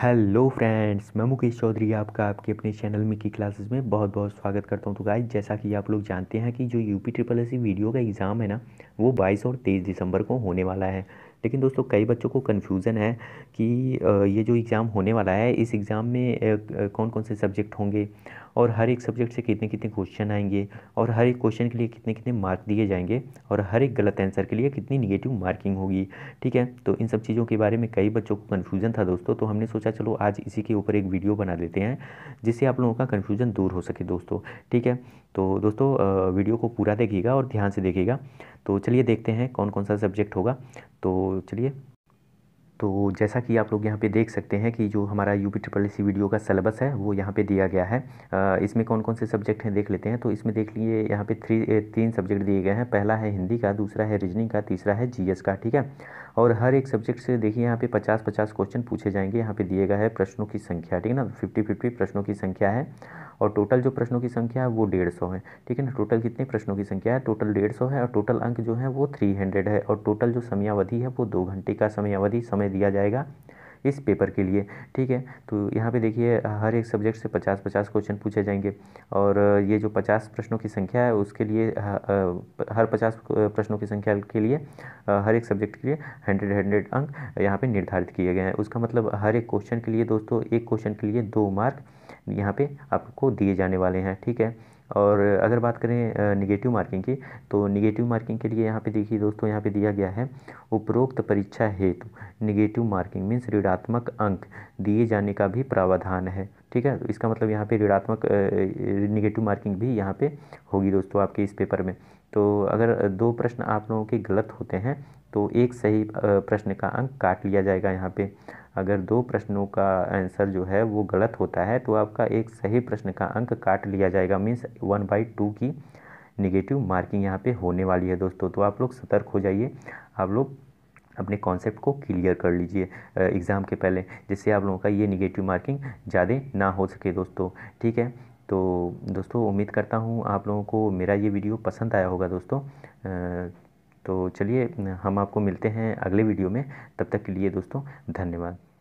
hello friends मैं मुकेश चौधरी आपका आपके अपने चैनल में की क्लासेस में बहुत बहुत स्वागत करता हूं तो गाइज जैसा कि आप लोग जानते हैं कि जो यूपी ट्रिपल एस वीडियो का एग्ज़ाम है ना वो 22 और 23 दिसंबर को होने वाला है लेकिन दोस्तों कई बच्चों को कन्फ्यूज़न है कि ये जो एग्ज़ाम होने वाला है इस एग्ज़ाम में कौन कौन से सब्जेक्ट होंगे और हर एक सब्जेक्ट से कितने कितने क्वेश्चन आएंगे और हर एक क्वेश्चन के लिए कितने कितने मार्क दिए जाएंगे और हर एक गलत आंसर के लिए कितनी निगेटिव मार्किंग होगी ठीक है तो इन सब चीज़ों के बारे में कई बच्चों को कन्फ्यूज़न था दोस्तों तो हमने सोचा चलो आज इसी के ऊपर एक वीडियो बना देते हैं जिससे आप लोगों का कन्फ्यूज़न दूर हो सके दोस्तों ठीक है तो दोस्तों वीडियो को पूरा देखिएगा और ध्यान से देखिएगा तो चलिए देखते हैं कौन कौन सा सब्जेक्ट होगा तो चलिए तो जैसा कि आप लोग यहाँ पे देख सकते हैं कि जो हमारा U P triple C video का सलेबस है वो यहाँ पे दिया गया है इसमें कौन कौन से सब्जेक्ट हैं देख लेते हैं तो इसमें देख लीजिए यहाँ पे थ्री तीन सब्जेक्ट दिए गए हैं पहला है हिंदी का दूसरा है रीजनिंग का तीसरा है जीएस का ठीक है और हर एक सब्जेक्ट से देखिए यहाँ पे पचास पचास क्वेश्चन पूछे जाएंगे यहाँ पे दिए गए हैं प्रश्नों की संख्या ठीक है ना फिफ्टी फिफ्टी प्रश्नों की संख्या है और टोटल जो प्रश्नों की संख्या है वो डेढ़ सौ है ठीक है ना टोटल कितने प्रश्नों की संख्या है टोटल डेढ़ सौ है और टोटल अंक जो है वो थ्री हंड्रेड है और टोटल जो समयावधि है वो दो घंटे का समयावधि समय दिया जाएगा इस पेपर के लिए ठीक है तो यहाँ पे देखिए हर एक सब्जेक्ट से 50 50 क्वेश्चन पूछे जाएंगे और ये जो 50 प्रश्नों की संख्या है उसके लिए हर 50 प्रश्नों की संख्या के लिए हर एक सब्जेक्ट के लिए 100 100 अंक यहाँ पे निर्धारित किए गए हैं उसका मतलब हर एक क्वेश्चन के लिए दोस्तों एक क्वेश्चन के लिए दो मार्क यहाँ पे आपको दिए जाने वाले हैं ठीक है और अगर बात करें निगेटिव मार्किंग की तो निगेटिव मार्किंग के लिए यहाँ पे देखिए दोस्तों यहाँ पे दिया गया है उपरोक्त परीक्षा हेतु निगेटिव मार्किंग मीन्स ऋणात्मक अंक दिए जाने का भी प्रावधान है ठीक है तो इसका मतलब यहाँ पे ऋणात्मक निगेटिव मार्किंग भी यहाँ पे होगी दोस्तों आपके इस पेपर में तो अगर दो प्रश्न आप लोगों के गलत होते हैं तो एक सही प्रश्न का अंक काट लिया जाएगा यहाँ पे अगर दो प्रश्नों का आंसर जो है वो गलत होता है तो आपका एक सही प्रश्न का अंक काट लिया जाएगा मीन्स वन बाई टू की निगेटिव मार्किंग यहाँ पे होने वाली है दोस्तों तो आप लोग सतर्क हो जाइए आप लोग अपने कॉन्सेप्ट को क्लियर कर लीजिए एग्ज़ाम के पहले जिससे आप लोगों का ये निगेटिव मार्किंग ज़्यादा ना हो सके दोस्तों ठीक है तो दोस्तों उम्मीद करता हूँ आप लोगों को मेरा ये वीडियो पसंद आया होगा दोस्तों तो चलिए हम आपको मिलते हैं अगले वीडियो में तब तक के लिए दोस्तों धन्यवाद